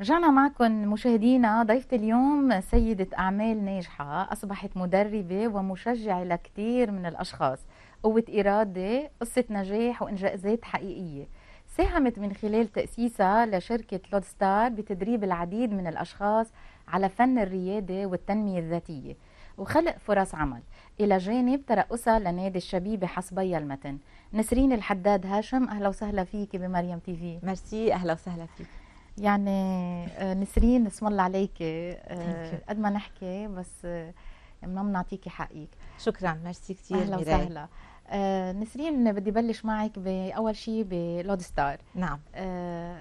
رجعنا معكم مشاهدينا ضيفة اليوم سيدة أعمال ناجحة أصبحت مدربة ومشجعة لكثير من الأشخاص قوة إرادة قصة نجاح وإنجازات حقيقية ساهمت من خلال تأسيسها لشركة لود ستار بتدريب العديد من الأشخاص على فن الريادة والتنمية الذاتية وخلق فرص عمل إلى جانب ترأسها لنادي الشبيبة حصبية المتن نسرين الحداد هاشم أهلا وسهلا فيك بمريم تي في ميرسي أهلا وسهلا فيك يعني آه، نسرين اسم الله عليكي آه، قد ما نحكي بس آه، ما بنعطيكي حقك شكرا ميرسي كثير اهلا وسهلا نسرين بدي بلش معك باول شيء بلود ستار نعم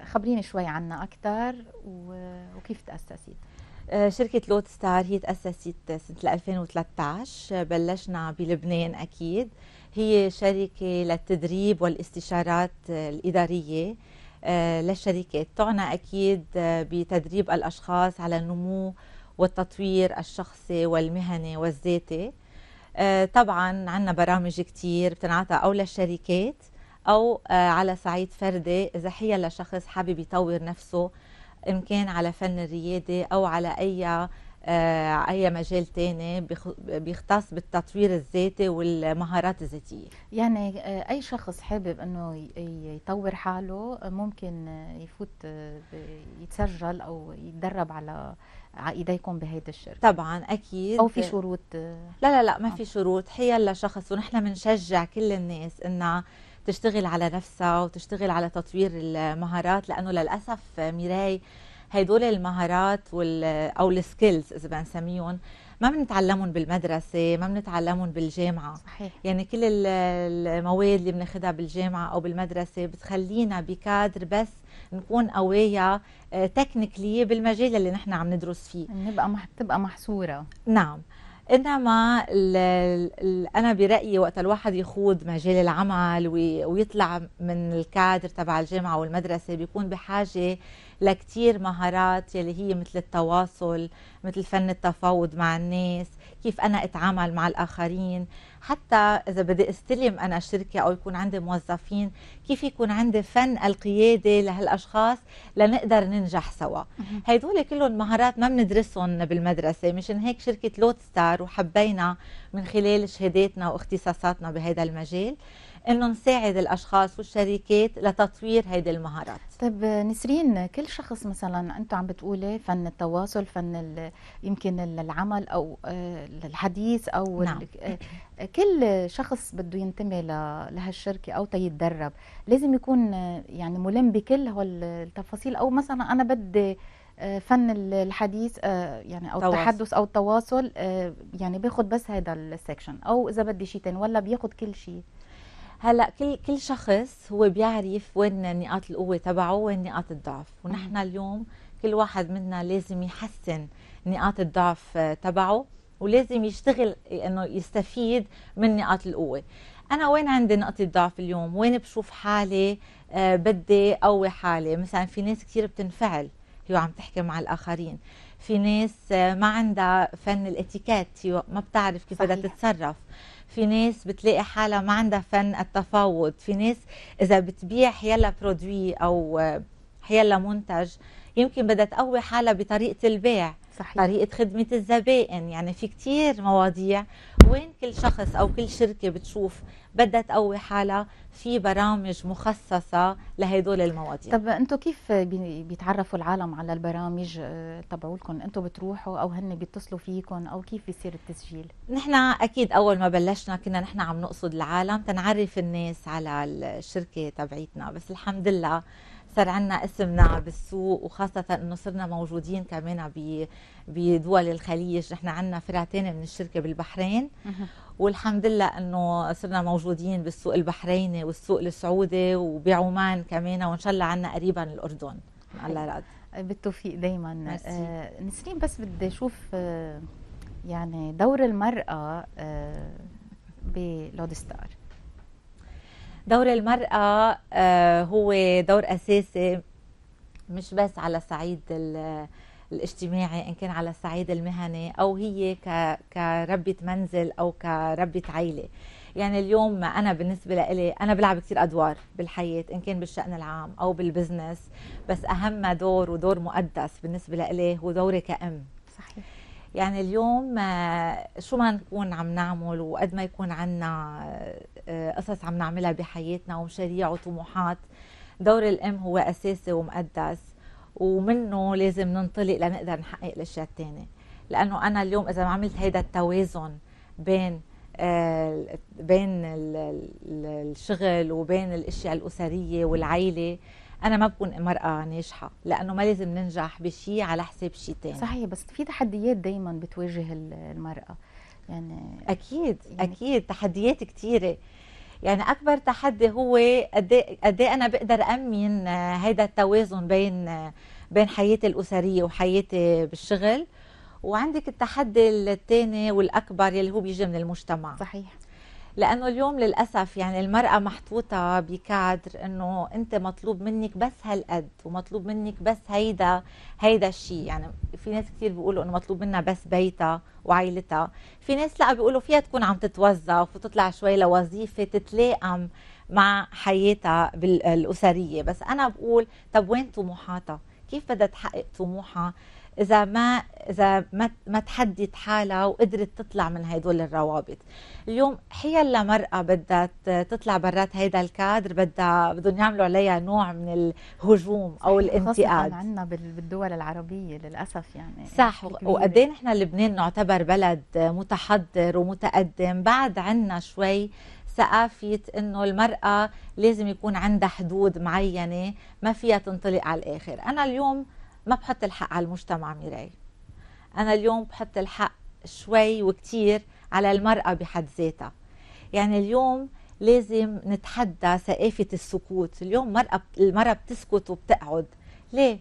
خبريني شوي عنها اكثر وكيف تاسست شركة لود ستار هي تأسست سنة 2013 بلشنا بلبنان أكيد هي شركة للتدريب والاستشارات الإدارية آه، للشركات تعنى أكيد آه، بتدريب الأشخاص على النمو والتطوير الشخصي والمهني والذاتي آه، طبعا عندنا برامج كتير بتنعطى أو للشركات أو على صعيد فردي إذا حيا لشخص حابب يطور نفسه إن كان على فن الريادة أو على أي آه، اي مجال تاني بيختص بالتطوير الذاتي والمهارات الذاتيه يعني آه، اي شخص حابب انه يطور حاله آه، ممكن يفوت يتسجل او يتدرب على ايديكم بهيدي الشركه طبعا اكيد او في شروط لا لا لا ما في شروط حيال لشخص ونحن بنشجع كل الناس انها تشتغل على نفسها وتشتغل على تطوير المهارات لانه للاسف ميراي هدول المهارات وال او السكيلز اذا بنسميهم ما بنتعلمهم بالمدرسة ما بنتعلمهم بالجامعة صحيح. يعني كل المواد اللي بناخذها بالجامعة أو بالمدرسة بتخلينا بكادر بس نكون قوايا آه، تكنيكلي بالمجال اللي نحن عم ندرس فيه نبقى مح... تبقى محصورة نعم انما ال ال انا برايي وقت الواحد يخوض مجال العمل ويطلع من الكادر تبع الجامعه والمدرسه بيكون بحاجه لكتير مهارات يلي هي مثل التواصل مثل فن التفاوض مع الناس كيف أنا أتعامل مع الآخرين حتى إذا بدي استلم أنا شركة أو يكون عندي موظفين كيف يكون عندي فن القيادة لهالأشخاص لنقدر ننجح سوا هيدول كلهم مهارات ما بندرسهم بالمدرسة مشان هيك شركة لوت ستار وحبينا من خلال شهاداتنا واختصاصاتنا بهذا المجال انه نساعد الاشخاص والشركات لتطوير هيدي المهارات طيب نسرين كل شخص مثلا انتم عم بتقولي فن التواصل فن يمكن العمل او آه، الحديث او نعم. آه، كل شخص بده ينتمي لهالشركه او تيتدرب لازم يكون آه، يعني ملم بكل هالتفاصيل او مثلا انا بدي فن الحديث يعني او تواصل. التحدث او التواصل يعني باخذ بس هذا السكشن او اذا بدي شيء ثاني ولا بياخذ كل شيء هلا كل كل شخص هو بيعرف وين نقاط القوه تبعه وين نقاط الضعف ونحن اليوم كل واحد منا لازم يحسن نقاط الضعف تبعه ولازم يشتغل انه يستفيد من نقاط القوه انا وين عندي نقطه ضعف اليوم وين بشوف حالي آه، بدي قوي حالي مثلا في ناس كثير بتنفعل هي عم تحكي مع الاخرين في ناس آه، ما عندها فن الاتيكيت ما بتعرف كيف بدها تتصرف في ناس بتلاقي حالها ما عندها فن التفاوض في ناس اذا بتبيع حيلا برودوي او حيلا آه، منتج يمكن بدها تقوي حالها بطريقه البيع صحيح. طريقه خدمه الزبائن يعني في كتير مواضيع وين كل شخص او كل شركه بتشوف بدها تقوي حالها في برامج مخصصه لهدول المواضيع طب انتم كيف بيتعرفوا العالم على البرامج آه، تبعولكم انتم بتروحوا او هن بيتصلوا فيكم او كيف بيصير التسجيل نحن اكيد اول ما بلشنا كنا نحن عم نقصد العالم تنعرف الناس على الشركه تبعيتنا بس الحمد لله صار عنا اسمنا بالسوق وخاصة انه صرنا موجودين كمان بدول الخليج نحن عنا فرع من الشركة بالبحرين والحمد لله انه صرنا موجودين بالسوق البحريني والسوق السعودي وبعمان كمان وان شاء الله عنا قريبا الاردن الله يرضى بالتوفيق دائما آه نسرين بس بدي اشوف آه يعني دور المراه آه بلود ستار دور المرأة آه، هو دور أساسي مش بس على صعيد الاجتماعي إن كان على الصعيد المهني أو هي كربة منزل أو كربة عيلة يعني اليوم أنا بالنسبة لإلي أنا بلعب كثير أدوار بالحياة إن كان بالشأن العام أو بالبزنس بس أهم دور ودور مقدس بالنسبة لإلي هو دوري كأم صحيح يعني اليوم آه، شو ما نكون عم نعمل وقد ما يكون عنا آه، قصص عم نعملها بحياتنا ومشاريع وطموحات دور الام هو اساسي ومقدس ومنه لازم ننطلق لنقدر نحقق الاشياء الثانيه لانه انا اليوم اذا ما عملت هيدا التوازن بين آه بين الشغل وبين الاشياء الاسريه والعائله انا ما بكون امراه ناجحة لانه ما لازم ننجح بشيء على حساب شيء ثاني صحيح بس في تحديات دائما بتواجه المرأة يعني اكيد يعني اكيد تحديات كثيره يعني اكبر تحدي هو قد إيه- إيه انا بقدر امن هذا آه، التوازن بين آه، بين حياتي الاسريه وحياتي بالشغل وعندك التحدي الثاني والاكبر يلي هو بيجي من المجتمع صحيح لانه اليوم للاسف يعني المراه محطوطه بكادر انه انت مطلوب منك بس هالقد ومطلوب منك بس هيدا هيدا الشيء يعني في ناس كثير بيقولوا انه مطلوب منها بس بيتها وعائلتها في ناس لا بيقولوا فيها تكون عم تتوظف وتطلع شوي لوظيفه تتلائم مع حياتها الاسريه بس انا بقول طب وين طموحاتها كيف بدها تحقق طموحها اذا ما اذا ما ما تحدت حالها وقدرت تطلع من هدول الروابط اليوم حيل مرأة بدها تطلع برات هيدا الكادر بدها بدهم يعملوا عليها نوع من الهجوم او الانتقاد خاصة عندنا بالدول العربية للاسف يعني صح وقد ايه نحن لبنان نعتبر بلد متحضر ومتقدم بعد عندنا شوي ثقافة انه المرأة لازم يكون عندها حدود معينة ما فيها تنطلق على الاخر انا اليوم ما بحط الحق على المجتمع ميراي أنا اليوم بحط الحق شوي وكتير على المرأة بحد ذاتها يعني اليوم لازم نتحدى ثقافة السكوت اليوم مرأة المرأة بتسكت وبتقعد ليه؟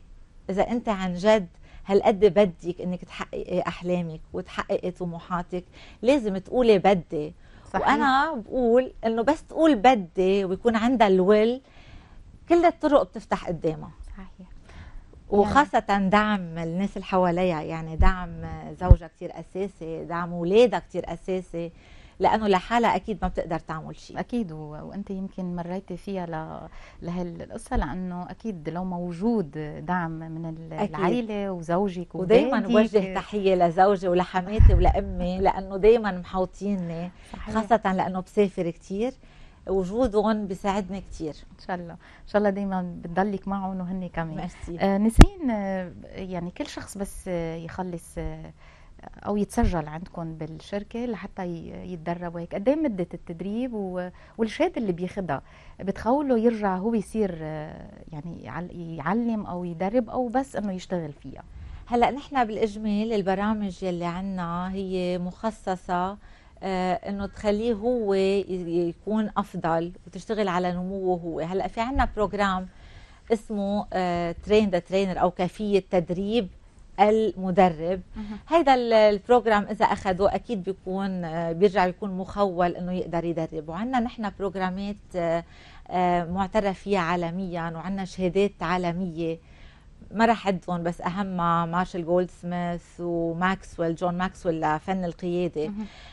إذا أنت عن جد هالقد بدك انك تحققي احلامك وتحققي طموحاتك لازم تقولي بدي صحيح. وانا بقول انه بس تقول بدي ويكون عندها الول كل الطرق بتفتح قدامها صحيح نعم. وخاصة دعم الناس اللي حواليها يعني دعم زوجها كتير أساسي دعم أولادها كتير أساسي لانه لحالها اكيد ما بتقدر تعمل شيء اكيد و... وانت يمكن مريتي فيها ل... لهالقصه لانه اكيد لو موجود دعم من العائله وزوجك ودائما بوجه تحيه لزوجي ولحماتي ولامي لانه دائما محاوطيني خاصه لانه بسافر كثير وجودهم بيساعدنا كثير ان شاء الله ان شاء الله دائما بتضلك معهم وهن كمان ميرسي آه نسين آه يعني كل شخص بس آه يخلص آه او يتسجل عندكم بالشركه لحتى يتدرب وهيك قد ايه مده التدريب والشهاده اللي بياخذها بتخوله يرجع هو يصير آه، يعني يعلم او يدرب او بس انه يشتغل فيها هلا نحن بالاجمال البرامج يلي عندنا هي مخصصه آه، انه تخليه هو يكون افضل وتشتغل على نموه هو هلا في عندنا بروجرام اسمه ترين ذا ترينر او كيفيه تدريب المدرب هذا البروجرام اذا اخذه اكيد بيكون آه، بيرجع بيكون مخول انه يقدر يدرب وعندنا نحن بروجرامات آه، معترف فيها عالميا وعندنا شهادات عالميه ما راح عدهم بس اهمها مارشال جولد سميث وماكسويل جون ماكسويل لفن القياده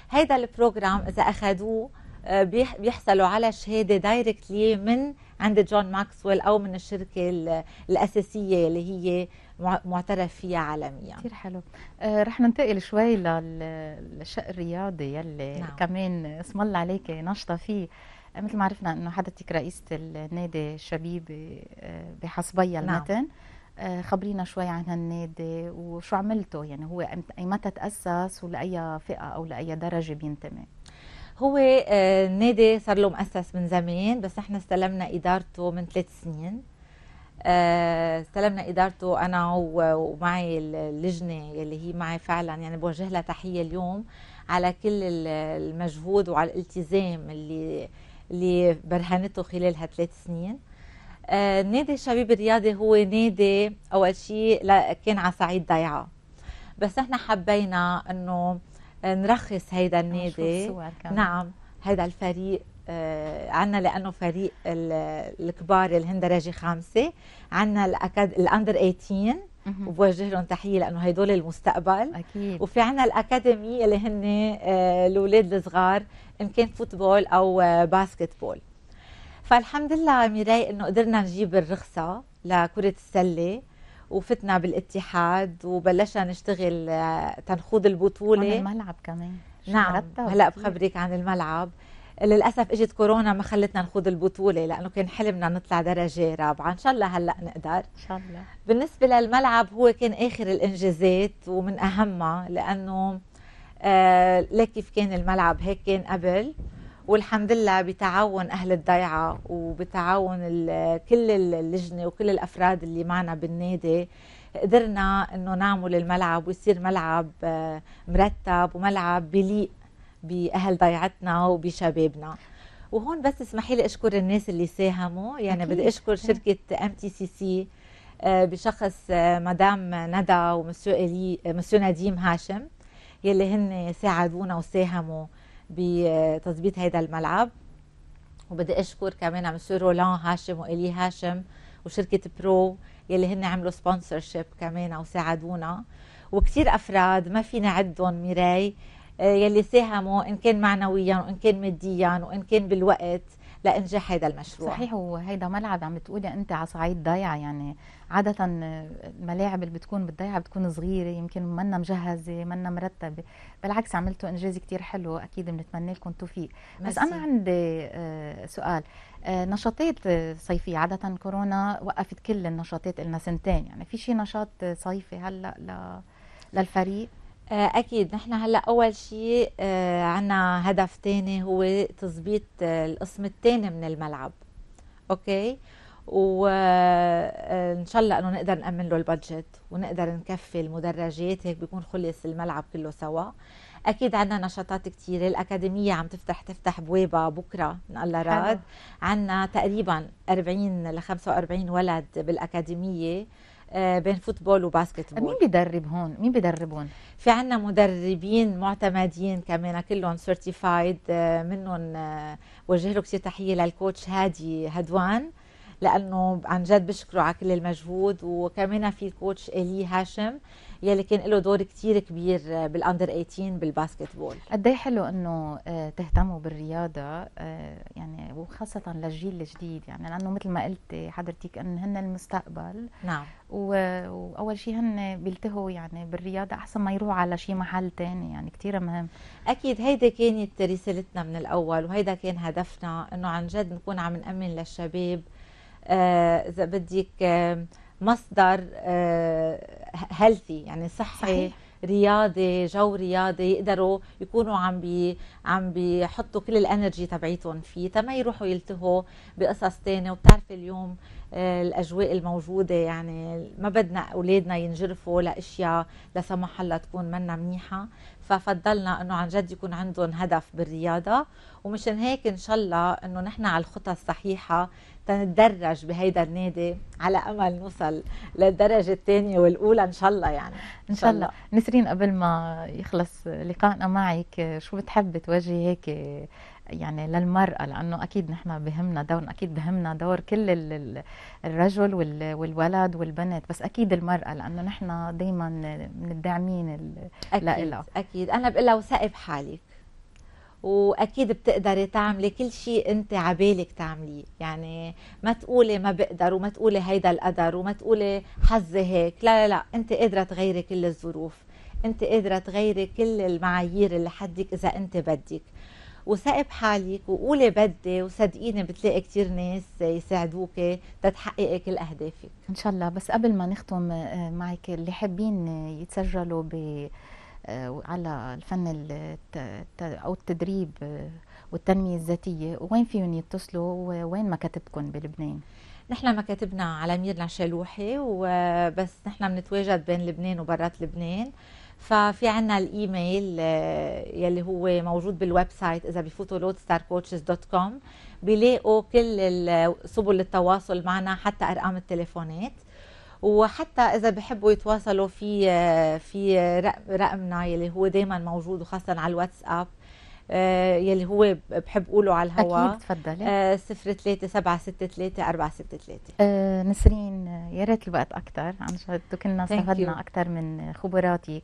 هذا البروجرام اذا اخذوه آه، بيحصلوا على شهاده دايركتلي من عند جون ماكسويل او من الشركه الاساسيه اللي هي معترف فيها عالميا كثير حلو آه، رح ننتقل شوي للشق الرياضي يلي نعم. كمان اسم الله عليك نشطه فيه آه، مثل ما عرفنا انه حضرتك رئيسه النادي الشبيب بحصبيا نعم. المتن نعم. آه، خبرينا شوي عن هالنادي وشو عملته يعني هو متى تأسس ولأي فئة أو لأي درجة بينتمي هو آه، النادي صار له مؤسس من زمان بس نحن استلمنا إدارته من ثلاث سنين آه، استلمنا إدارته أنا ومعي اللجنة اللي هي معي فعلا يعني بوجه لها تحية اليوم على كل المجهود وعلى الالتزام اللي اللي برهنته خلال هالثلاث سنين آه نادي الشباب الرياضي هو نادي اول شيء كان على صعيد ضيعه بس نحن حبينا انه آه، نرخص هيدا النادي نعم هيدا الفريق آه عنا لانه فريق الكبار اللي هن درجه خامسه عنا الأكاد... الاندر 18 وبوجه لهم تحيه لانه هدول المستقبل اكيد وفي عنا الاكاديمي اللي هن آه الاولاد الصغار ان كان فوتبول او آه باسكتبول فالحمد لله ميراي انه قدرنا نجيب الرخصه لكره السله وفتنا بالاتحاد وبلشنا نشتغل آه، تنخوض البطوله عن الملعب كمان نعم هلا بخبرك عن الملعب للاسف اجت كورونا ما خلتنا نخوض البطوله لانه كان حلمنا نطلع درجه رابعه ان شاء الله هلا نقدر ان شاء الله بالنسبه للملعب هو كان اخر الانجازات ومن اهمها لانه آه لكيف كان الملعب هيك كان قبل والحمد لله بتعاون أهل الضيعة وبتعاون كل اللجنة وكل الأفراد اللي معنا بالنادي قدرنا انه نعمل الملعب ويصير ملعب آه، مرتب وملعب بليق باهل ضيعتنا وبشبابنا وهون بس اسمحي لي اشكر الناس اللي ساهموا يعني أكيد. بدي اشكر شركه ام تي سي سي بشخص آه، مدام ندى ومسيو الي مسيو نديم هاشم يلي هن ساعدونا وساهموا بتظبيط هذا الملعب وبدي اشكر كمان مسيو رولان هاشم والي هاشم وشركه برو يلي هن عملوا سبونسرشيب كمان وساعدونا وكثير افراد ما فينا عدهم ميراي آه، يلي ساهموا ان كان معنويا وان كان ماديا وان كان بالوقت لانجاح هذا المشروع صحيح وهيدا ملعب عم تقولي انت على صعيد ضيعه يعني عاده الملاعب اللي بتكون بالضيعه بتكون صغيره يمكن منا مجهزه منا مرتبه بالعكس عملتوا انجاز كتير حلو اكيد بنتمنى لكم التوفيق بس انا عندي آه، سؤال آه، نشاطات آه، صيفية عادة كورونا وقفت كل النشاطات لنا سنتين يعني في شي نشاط صيفي هلأ للفريق آه، اكيد نحن هلا اول شيء آه، عنا هدف تاني هو تظبيط آه، القسم الثاني من الملعب اوكي وان شاء الله انه نقدر نامن له البادجت ونقدر نكفي المدرجات هيك بيكون خلص الملعب كله سوا اكيد عندنا نشاطات كثيره الاكاديميه عم تفتح تفتح بوابه بكره ان الله راد عندنا تقريبا 40 ل 45 ولد بالاكاديميه آه، بين فوتبول وباسكت بول مين بيدرب هون مين بيدربون في عنا مدربين معتمدين كمان كلهم سيرتيفايد آه، منهم آه، وجه له كثير تحيه للكوتش هادي هدوان لانه عن جد بشكره على كل المجهود وكمان في الكوتش الي هاشم يلي كان له دور كثير كبير آه، بالاندر 18 بالباسكت بول قد حلو انه آه، تهتموا بالرياضه آه، يعني وخاصه للجيل الجديد يعني لانه مثل ما قلت حضرتك ان هن المستقبل نعم واول شيء هن بيلتهوا يعني بالرياضه احسن ما يروحوا على شيء محل ثاني يعني كثير مهم اكيد هيدا كانت رسالتنا من الاول وهيدا كان هدفنا انه عن جد نكون عم نامن للشباب آه اذا بدك آه مصدر هيلثي آه، يعني صحي صحيح. رياضي جو رياضي يقدروا يكونوا عم بي عم بيحطوا كل الانرجي تبعيتهم فيه تما يروحوا يلتهوا بقصص ثانيه وبتعرفي اليوم آه، الاجواء الموجوده يعني ما بدنا اولادنا ينجرفوا لاشياء لا سمح الله تكون منا منيحه ففضلنا انه عن جد يكون عندهم هدف بالرياضه ومشان هيك ان شاء الله انه نحن على الخطى الصحيحه تندرج بهيدا النادي على امل نوصل للدرجه الثانيه والاولى ان شاء الله يعني ان شاء الله, نسرين قبل ما يخلص لقائنا معك شو بتحبي توجهي هيك يعني للمرأة لأنه أكيد نحن بهمنا دورنا أكيد بهمنا دور كل الرجل والولد والبنت بس أكيد المرأة لأنه نحن دايما من الداعمين أكيد أكيد أنا بقول لها وثقي بحالك واكيد بتقدري تعملي كل شيء انت عبالك تعمليه يعني ما تقولي ما بقدر وما تقولي هيدا القدر وما تقولي حظي هيك لا لا لا انت قادره تغيري كل الظروف انت قادره تغيري كل المعايير اللي حدك اذا انت بدك وثقي بحالك وقولي بدي وصدقيني بتلاقي كثير ناس يساعدوك تتحققي كل اهدافك ان شاء الله بس قبل ما نختم آه، معك اللي حابين يتسجلوا ب على الفن او التدريب والتنميه الذاتيه وين فيهم يتصلوا وين مكاتبكم بلبنان نحن مكاتبنا على ميرنا شالوحي وبس نحن بنتواجد بين لبنان وبرات لبنان ففي عنا الايميل آه، يلي هو موجود بالويب سايت اذا بفوتوا لود ستار كوتشز دوت كوم بيلاقوا كل سبل التواصل معنا حتى ارقام التليفونات وحتى اذا بحبوا يتواصلوا في في رقمنا يلي هو دائما موجود وخاصه على الواتساب آه، يلي هو بحب اقوله على الهواء اكيد تفضلي 037 آه،, أه نسرين يا ريت الوقت اكثر عن جد وكنا استفدنا اكثر من خبراتك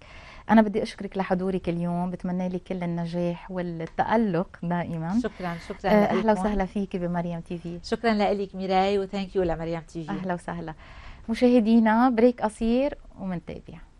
انا بدي اشكرك لحضورك اليوم بتمنى لك كل النجاح والتالق دائما شكرا شكرا آه، اهلا وسهلا فيكي بمريم تي في شكرا لك ميراي وثانك يو لمريم تي في اهلا وسهلا مشاهدينا بريك قصير ومنتابع